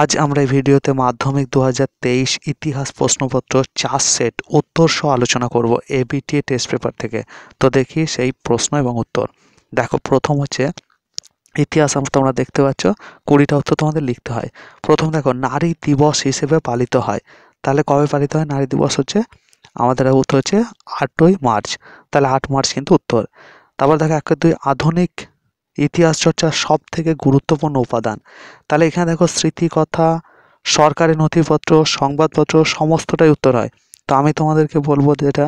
আজ আমরা এই ভিডিওতে মাধ্যমিক দু ইতিহাস প্রশ্নপত্র চার সেট উত্তরসহ আলোচনা করব এবিটিএ টেস্ট পেপার থেকে তো দেখি সেই প্রশ্ন এবং উত্তর দেখো প্রথম হচ্ছে ইতিহাস আমরা তোমরা দেখতে পাচ্ছ কুড়িটা উত্তর তোমাদের লিখতে হয় প্রথম দেখো নারী দিবস হিসেবে পালিত হয় তাহলে কবে পালিত হয় নারী দিবস হচ্ছে আমাদের উত্তর হচ্ছে আটই মার্চ তাহলে আট মার্চ কিন্তু উত্তর তারপর দেখো এক দুই আধুনিক ইতিহাস চর্চার সব থেকে গুরুত্বপূর্ণ উপাদান তাহলে এখানে দেখো স্মৃতিকথা সরকারি নথিপত্র সংবাদপত্র সমস্তটাই উত্তর হয় তো আমি তোমাদেরকে বলবো যেটা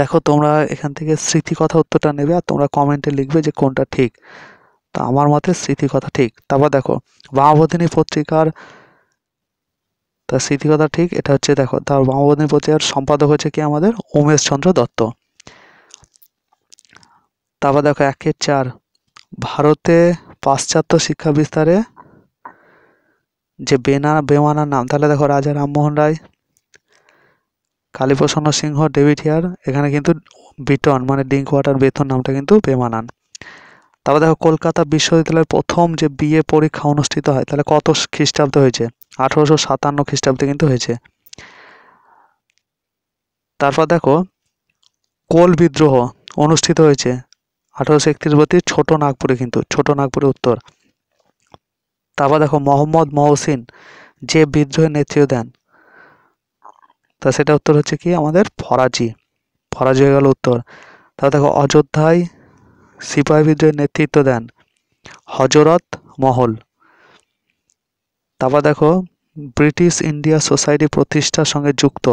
দেখো তোমরা এখান থেকে স্মৃতিকথা উত্তরটা নেবে আর তোমরা কমেন্টে লিখবে যে কোনটা ঠিক তা আমার মতে স্মৃতিকথা ঠিক তারপর দেখো বামবোধিনী পত্রিকার তা স্মৃতিকথা ঠিক এটা হচ্ছে দেখো তার বামবোধিনী পত্রিকার সম্পাদক হচ্ছে কি আমাদের উমেশচন্দ্র দত্ত তারপর দেখো একের চার ভারতে পাশ্চাত্য শিক্ষা বিস্তারে যে বেনা বেমানার নাম তাহলে দেখো রাজা রামমোহন রায় কালীপ্রসন্ন সিংহ ডেভিড হিয়ার এখানে কিন্তু বিটন মানে ডিঙ্ক ওয়াটার বেতন নামটা কিন্তু বেমানান তারপর দেখো কলকাতা বিশ্ববিদ্যালয়ের প্রথম যে বিএ পরীক্ষা অনুষ্ঠিত হয় তাহলে কত খ্রিস্টাব্দে হয়েছে আঠেরোশো সাতান্ন খ্রিস্টাব্দে কিন্তু হয়েছে তারপর দেখো কোল বিদ্রোহ অনুষ্ঠিত হয়েছে আঠারোশো একত্রিশ বলতে ছোটো নাগপুরে কিন্তু ছোটো নাগপুরে উত্তর তারপর দেখো মোহাম্মদ মহসিন যে বিদ্রোহের নেতৃত্ব দেন তা সেটা উত্তর হচ্ছে কি আমাদের ফরাজি ফরাজি হয়ে গেল উত্তর তারপর দেখো অযোধ্যায় সিপাহী বিদ্রোহের নেতৃত্ব দেন হজরত মহল তারপর দেখো ব্রিটিশ ইন্ডিয়া সোসাইটি প্রতিষ্ঠার সঙ্গে যুক্ত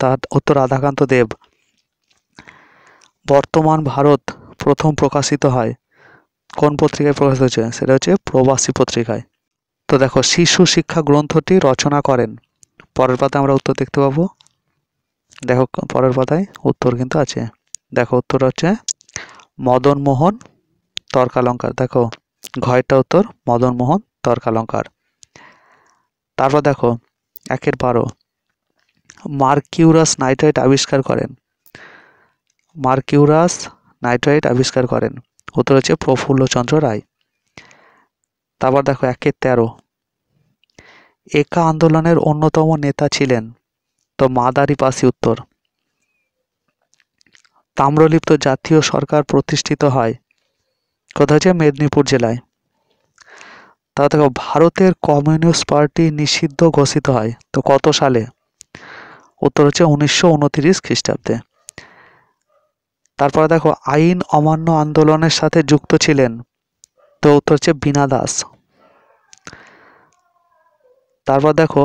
তার উত্তর রাধাকান্ত দেব বর্তমান ভারত প্রথম প্রকাশিত হয় কোন পত্রিকায় প্রকাশিত হয়েছে সেটা হচ্ছে প্রবাসী পত্রিকায় তো দেখো শিশু শিক্ষা গ্রন্থটি রচনা করেন পরের পাতায় আমরা উত্তর দেখতে পাবো দেখো পরের পাতায় উত্তর কিন্তু আছে দেখো উত্তর হচ্ছে মদন মোহন তর্কালঙ্কার দেখো ঘয়টা উত্তর মদন মোহন তর্কালঙ্কার তারপর দেখো একের বারো মার্কিউরাস নাইট্রাইট আবিষ্কার করেন মার্কিউরাস নাইট্রাইট আবিষ্কার করেন উত্তর হচ্ছে প্রফুল্লচন্দ্র রায় তারপর দেখো একে তেরো একা আন্দোলনের অন্যতম নেতা ছিলেন তো মাদারি পাশি উত্তর তাম্রলিপ্ত জাতীয় সরকার প্রতিষ্ঠিত হয় কথা হচ্ছে মেদিনীপুর জেলায় তা দেখো ভারতের কমিউনিস্ট পার্টি নিষিদ্ধ ঘোষিত হয় তো কত সালে উত্তর হচ্ছে উনিশশো উনত্রিশ খ্রিস্টাব্দে তারপরে দেখো আইন অমান্য আন্দোলনের সাথে যুক্ত ছিলেন তো উত্তর হচ্ছে বীণা দাস তারপর দেখো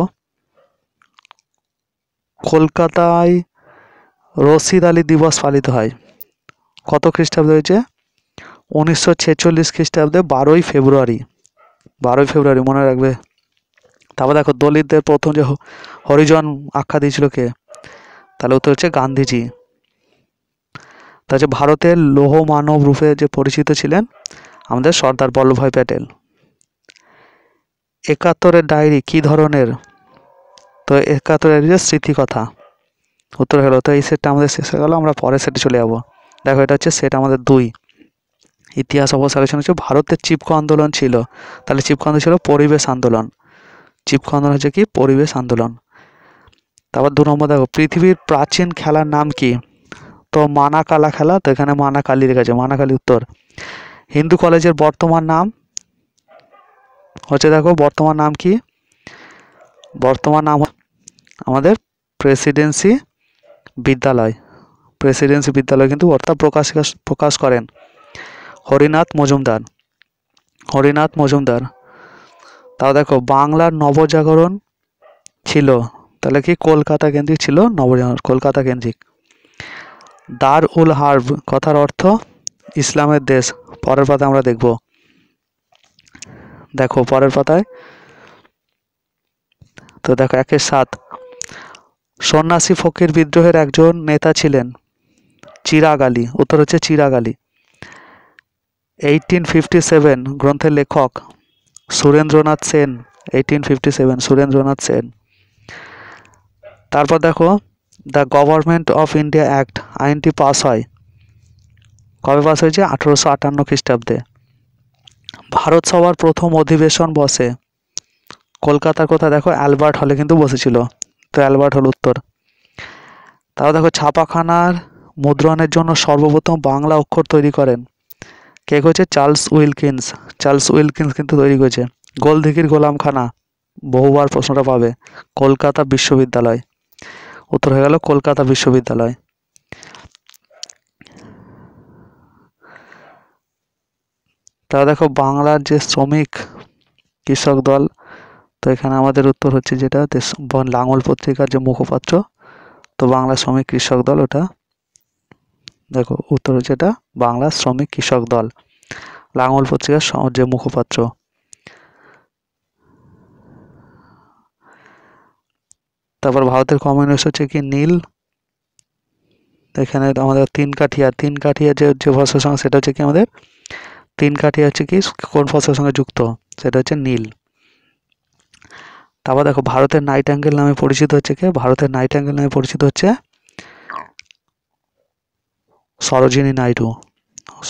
কলকাতায় রশিদ আলী দিবস পালিত হয় কত খ্রিস্টাব্দে হয়েছে উনিশশো ছেচল্লিশ খ্রিস্টাব্দে বারোই ফেব্রুয়ারি বারোই ফেব্রুয়ারি মনে রাখবে তারপর দেখো দলিতদের প্রথম যে হরিজন আখ্যা দিয়েছিল কে তাহলে উত্তর হচ্ছে গান্ধীজি তা ভারতের লৌহ মানব রূপে যে পরিচিত ছিলেন আমাদের সর্দার বল্লভভাই প্যাটেল একাত্তরের ডায়েরি কি ধরনের তো একাত্তরের স্মৃতি স্মৃতিকথা উত্তর হলো তো এই সেটটা আমাদের শেষ হয়ে গেলো আমরা পরের সেটে চলে যাবো দেখো এটা হচ্ছে সেট আমাদের দুই ইতিহাস অবশ্য আলোচনা হচ্ছে ভারতের চিপকো আন্দোলন ছিল তাহলে চিপকো আন্দোলন ছিল পরিবেশ আন্দোলন চিপকো আন্দোলন হচ্ছে কি পরিবেশ আন্দোলন তারপর দু নম্বর দেখো পৃথিবীর প্রাচীন খেলার নাম কি তো মানাকালা খেলা তো এখানে মানাকালি রেখেছে মানাকালি উত্তর হিন্দু কলেজের বর্তমান নাম হচ্ছে দেখো বর্তমান নাম কি বর্তমান নাম আমাদের প্রেসিডেন্সি বিদ্যালয় প্রেসিডেন্সি বিদ্যালয় কিন্তু অর্থাৎ প্রকাশ প্রকাশ করেন হরিনাথ মজুমদার হরিনাথ মজুমদার তাও দেখো বাংলার নবজাগরণ ছিল তাহলে কি কলকাতা কেন্দ্রিক ছিল নবজাগরণ কলকাতা কেন্দ্রিক দার উল হার্ব কথার অর্থ ইসলামের দেশ পরের পাতায় আমরা দেখব দেখো পরের পাতায় তো দেখো একের সাত সন্ন্যাসী ফকির বিদ্রোহের একজন নেতা ছিলেন চিরাগালি উত্তর হচ্ছে চিরাগালি এইটিন ফিফটি সেভেন গ্রন্থের লেখক Surendranath Sen eighteen fifty seven Surendranath Sen তারপর দেখো the Government of India Act আইনটি পাস হয় কবে পাস হয়েছে আঠেরোশো আটান্ন খ্রিস্টাব্দে ভারত সভার প্রথম অধিবেশন বসে কলকাতার কথা দেখো অ্যালবার্ট হলে কিন্তু বসেছিল তো অ্যালবার্ট হল উত্তর তাও দেখো ছাপাখানার মুদ্রণের জন্য সর্বপ্রথম বাংলা অক্ষর তৈরি করেন কে করেছে চার্লস উইলকিন্স চার্লস উইলকিন্স কিন্তু তৈরি করেছে গোলদিঘির গোলামখানা বহুবার প্রশ্নটা পাবে কলকাতা বিশ্ববিদ্যালয় উত্তর হয়ে গেল কলকাতা বিশ্ববিদ্যালয় তাহলে দেখো বাংলার যে শ্রমিক কৃষক দল তো এখানে আমাদের উত্তর হচ্ছে যেটা লাঙল পত্রিকার যে মুখপাত্র তো বাংলা শ্রমিক কৃষক দল ওটা দেখো উত্তর হচ্ছে এটা বাংলা শ্রমিক কৃষক দল লাঙল পত্রিকার যে মুখপাত্র তারপর ভারতের কমিউনিস্ট হচ্ছে কি নীল এখানে আমাদের তিন কাঠিয়া তিন কাঠিয়া যে যে ফসলের সঙ্গে সেটা হচ্ছে কি আমাদের তিন কাঠিয়া হচ্ছে কি কোন ফসলের সঙ্গে যুক্ত সেটা হচ্ছে নীল তারপর দেখো ভারতের নাইট অ্যাঙ্গেল নামে পরিচিত হচ্ছে কে ভারতের নাইট অ্যাঙ্গেল নামে পরিচিত হচ্ছে সরোজিনী নাইডু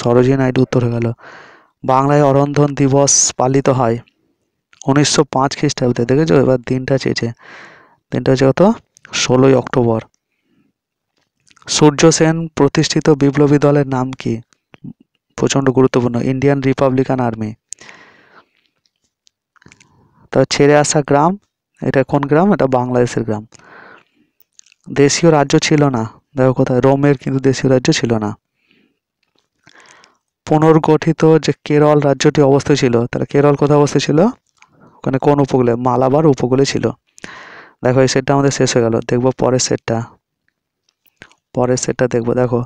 সরোজিনী নাইডু উত্তর হয়ে গেল বাংলায় অরন্ধন দিবস পালিত হয় উনিশশো পাঁচ খ্রিস্টাব্দে দেখেছো এবার দিনটা চেয়েছে দিনটা হচ্ছে কত ষোলোই অক্টোবর সূর্য সেন প্রতিষ্ঠিত বিপ্লবী দলের নাম কি প্রচণ্ড গুরুত্বপূর্ণ ইন্ডিয়ান রিপাবলিকান আর্মি তা ছেড়ে আসা গ্রাম এটা কোন গ্রাম এটা বাংলাদেশের গ্রাম দেশীয় রাজ্য ছিল না দেখো কোথায় রোমের কিন্তু দেশীয় রাজ্য ছিল না পুনর্গঠিত যে কেরল রাজ্যটি অবস্থায় ছিল তাহলে কেরল কোথায় অবস্থায় ছিল ওখানে কোন উপকূলে মালাবার উপকূলে ছিল দেখো এই সেটটা আমাদের শেষ হয়ে গেল দেখব পরের সেটটা পরের সেটটা দেখব দেখো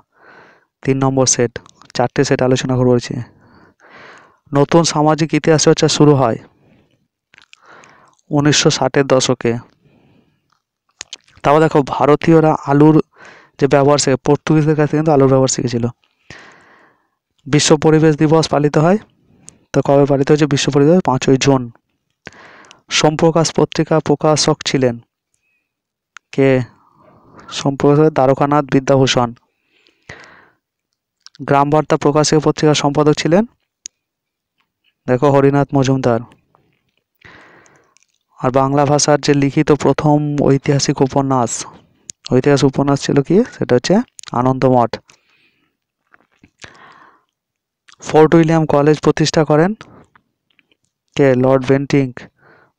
তিন নম্বর সেট চারটে সেট আলোচনা করবো বলছি নতুন সামাজিক ইতিহাস চর্চা শুরু হয় উনিশশো ষাটের দশকে তারপর দেখো ভারতীয়রা আলুর যে ব্যবহার শেখে পর্তুগিজদের কাছে কিন্তু আলুর ব্যবহার শিখেছিল বিশ্ব পরিবেশ দিবস পালিত হয় তো কবে পালিত হয়েছে বিশ্ব পরিবেশ পাঁচই জুন সোমপ্রকাশ পত্রিকা প্রকাশক ছিলেন কে সম্প্রকাশ দ্বারকানাথ বিদ্যাভূষণ গ্রামবার্তা প্রকাশক পত্রিকার সম্পাদক ছিলেন দেখো হরিনাথ মজুমদার আর বাংলা ভাষার যে লিখিত প্রথম ঐতিহাসিক উপন্যাস ঐতিহাসিক উপন্যাস ছিল কি সেটা হচ্ছে আনন্দমঠ ফোর্ট উইলিয়াম কলেজ প্রতিষ্ঠা করেন কে লর্ড বেন্টিং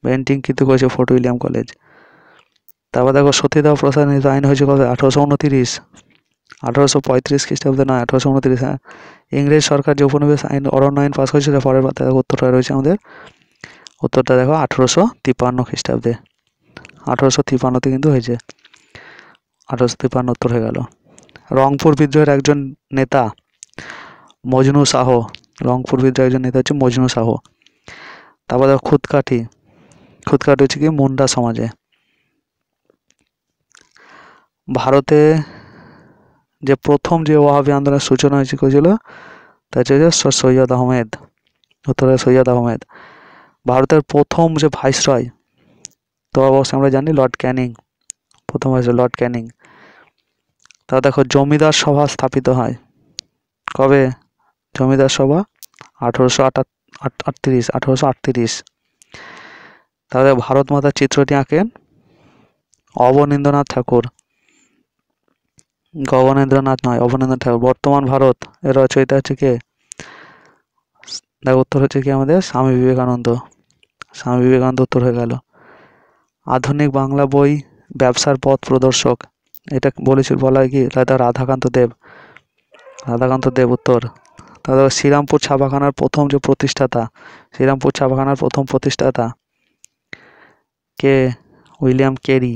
পেন্টিং কিন্তু করেছে ফোর্ট উইলিয়াম কলেজ তারপর দেখো সতীদাহ প্রসারিত আইন হয়েছে কবে আঠারোশো উনতিরিশ আঠারোশো পঁয়ত্রিশ খ্রিস্টাব্দে নয় আঠারোশো উনতিরিশ হ্যাঁ ইংরেজ সরকার যে উপনিবেশ আইন অরণ্য আইন পাস করেছিল পরের দেখো উত্তরটা রয়েছে আমাদের উত্তরটা দেখো আঠারোশো তিপ্পান্ন খ্রিস্টাব্দে আঠারোশো তিপ্পান্নতে কিন্তু হয়েছে আঠারোশো তিপ্পান্ন উত্তর হয়ে গেল রংপুর বিদ্রোহের একজন নেতা মজনু শাহ রংপুর বিদ্রোহের একজন নেতা হচ্ছে মজনু শাহ তারপর দেখো খুদকাঠি খুদকাট হচ্ছে কি মুন্ডা সমাজে ভারতে যে প্রথম যে ওয়াহাবি আন্দোলনের সূচনা হয়েছে করেছিল তা হচ্ছে সৈয়দ আহমেদ উত্তরে সৈয়দ আহমেদ ভারতের প্রথম যে ভাইসরয় তো অবশ্যই আমরা জানি লর্ড ক্যানিং প্রথম ভাইসরয় লর্ড ক্যানিং তা দেখো জমিদার সভা স্থাপিত হয় কবে জমিদার সভা আঠেরোশো আটাত্তর আটত্রিশ আঠেরোশো আটত্রিশ তাদের ভারত মাতার চিত্রটি আঁকেন অবনীন্দ্রনাথ ঠাকুর গবনেন্দ্রনাথ নয় অবনীন্দ্রনাথ ঠাকুর বর্তমান ভারত এর রচয়িতা হচ্ছে কে দেখ উত্তর হচ্ছে কি আমাদের স্বামী বিবেকানন্দ স্বামী বিবেকানন্দ উত্তর হয়ে গেল আধুনিক বাংলা বই ব্যবসার পথ প্রদর্শক এটা বলেছিল বলা হয় কি দাদা রাধাকান্ত দেব রাধাকান্ত দেব উত্তর তাদের শ্রীরামপুর ছাপাখানার প্রথম যে প্রতিষ্ঠাতা শ্রীরামপুর ছাপাখানার প্রথম প্রতিষ্ঠাতা কে উইলিয়াম কেরি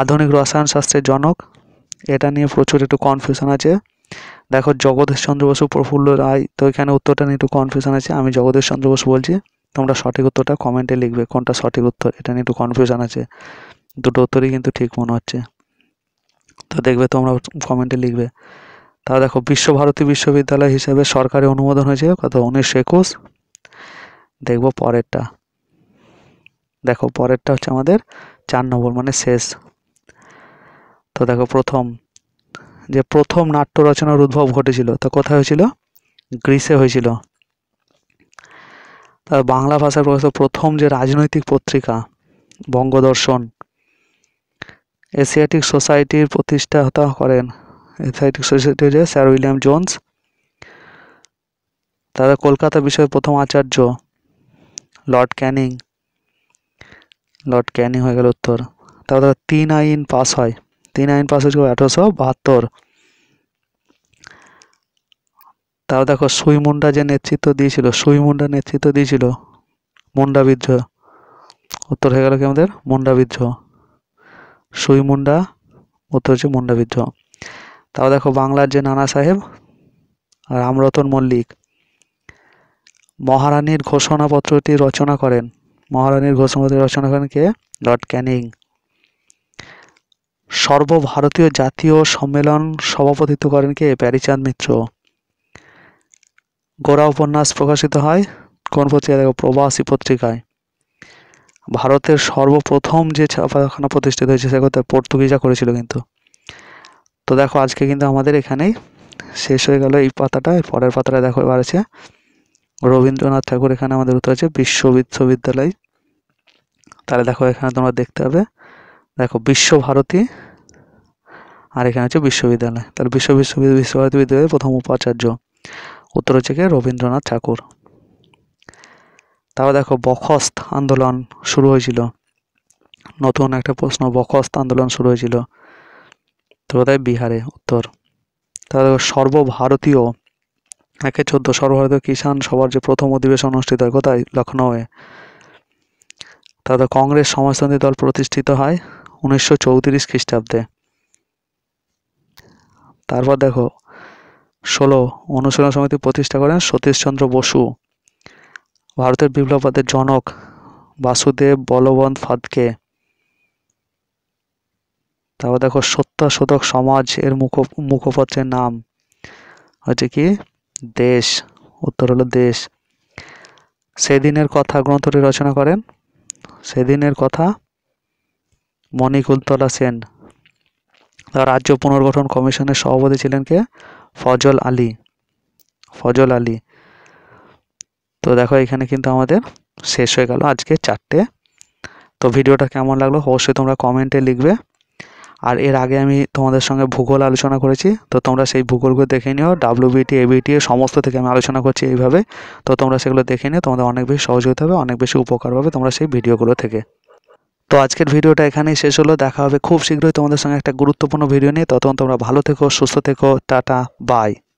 আধুনিক রসায়ন শাস্ত্রের জনক এটা নিয়ে প্রচুর একটু কনফিউশন আছে দেখো জগদীশ চন্দ্র বসু প্রফুল্ল রায় তো এখানে উত্তরটা নিয়ে একটু কনফিউশন আছে আমি জগদীশ চন্দ্র বসু বলছি তোমরা সঠিক উত্তরটা কমেন্টে লিখবে কোনটা সঠিক উত্তর এটা নিয়ে একটু কনফিউশন আছে দুটো উত্তরই কিন্তু ঠিক মনে হচ্ছে তো দেখবে তোমরা কমেন্টে লিখবে তা দেখো বিশ্বভারতী বিশ্ববিদ্যালয় হিসেবে সরকারি অনুমোদন হয়েছে কত উনিশশো একুশ দেখবো পরেরটা দেখো পরেরটা হচ্ছে আমাদের চার নম্বর মানে শেষ তো দেখো প্রথম যে প্রথম নাট্য রচনার উদ্ভব ঘটেছিল তো কোথায় হয়েছিল গ্রিসে হয়েছিল তার বাংলা ভাষায় প্রকাশিত প্রথম যে রাজনৈতিক পত্রিকা বঙ্গদর্শন এশিয়াটিক সোসাইটির প্রতিষ্ঠাতা করেন এশিয়াটিক সোসাইটি যে স্যার উইলিয়াম জোন্স তারা কলকাতা বিষয়ের প্রথম আচার্য লর্ড ক্যানিং লর্ড ক্যানিং হয়ে গেল উত্তর তারপর তিন আইন পাস হয় তিন আইন পাস হয়েছিল আঠেরোশো বাহাত্তর তারপর দেখো সুই মুন্ডা যে নেতৃত্ব দিয়েছিল সুই মুন্ডা নেতৃত্ব দিয়েছিল মুন্ডা বিদ্রোহ উত্তর হয়ে গেল কি আমাদের মুন্ডা বিদ্রোহ সুই মুন্ডা উত্তর হচ্ছে মুন্ডা বিদ্রোহ তাও দেখো বাংলার যে নানা সাহেব রামরতন মল্লিক মহারানীর ঘোষণাপত্রটি রচনা করেন মহারানীর ঘোষমতি রচনা করেন কে লর্ড ক্যানিং সর্বভারতীয় জাতীয় সম্মেলন সভাপতিত্ব করেন কে প্যারিচাঁদ মিত্র গোড়া উপন্যাস প্রকাশিত হয় কোন পত্রিকা দেখো প্রবাসী পত্রিকায় ভারতের সর্বপ্রথম যে ছাপাখানা প্রতিষ্ঠিত হয়েছে সে কথা পর্তুগিজরা করেছিল কিন্তু তো দেখো আজকে কিন্তু আমাদের এখানেই শেষ হয়ে গেল এই পাতাটা পরের পাতাটা দেখো এবার আছে রবীন্দ্রনাথ ঠাকুর এখানে আমাদের উত্তর আছে বিশ্ববিশ্ববিদ্যালয় বিশ্ববিদ্যালয় তাহলে দেখো এখানে তোমরা দেখতে পাবে দেখো বিশ্বভারতী আর এখানে হচ্ছে বিশ্ববিদ্যালয় তাহলে বিশ্ব বিশ্ববিদ্যালয় বিশ্বভারতী বিদ্যালয়ের প্রথম উপাচার্য উত্তর হচ্ছে গিয়ে রবীন্দ্রনাথ ঠাকুর তারপর দেখো বখস্ত আন্দোলন শুরু হয়েছিল নতুন একটা প্রশ্ন বখস্ত আন্দোলন শুরু হয়েছিল তো কোথায় বিহারে উত্তর তারপর দেখো সর্বভারতীয় একে চোদ্দ সর্বভারতীয় কিষাণ সবার যে প্রথম অধিবেশন অনুষ্ঠিত হয় কোথায় লখনৌয়ে তথা কংগ্রেস সমাজতান্ত্রিক দল প্রতিষ্ঠিত হয় উনিশশো চৌত্রিশ খ্রিস্টাব্দে তারপর দেখো ষোলো অনুশীলন সমিতি প্রতিষ্ঠা করেন সতীশচন্দ্র বসু ভারতের বিপ্লবাদের জনক বাসুদেব বলবন্ত ফাদকে তারপর দেখো সত্যাশোধক সমাজ এর মুখ মুখপত্রের নাম হচ্ছে কি দেশ উত্তর হলো দেশ সেদিনের কথা গ্রন্থটি রচনা করেন সেদিনের কথা মণিকুলতলা সেন রাজ্য পুনর্গঠন কমিশনের সভাপতি ছিলেন কে ফজল আলী ফজল আলী তো দেখো এখানে কিন্তু আমাদের শেষ হয়ে গেল আজকে চারটে তো ভিডিওটা কেমন লাগলো অবশ্যই তোমরা কমেন্টে লিখবে আর এর আগে আমি তোমাদের সঙ্গে ভূগোল আলোচনা করেছি তো তোমরা সেই ভূগোলগুলো দেখে নিও এ বিটি সমস্ত থেকে আমি আলোচনা করছি এইভাবে তো তোমরা সেগুলো দেখে নিও তোমাদের অনেক বেশি সহযোগিতা হবে অনেক বেশি উপকার পাবে তোমরা সেই ভিডিওগুলো থেকে তো আজকের ভিডিওটা এখানেই শেষ হলো দেখা হবে খুব শীঘ্রই তোমাদের সঙ্গে একটা গুরুত্বপূর্ণ ভিডিও নিয়ে ততক্ষণ তোমরা ভালো থেকো সুস্থ থেকো টাটা বাই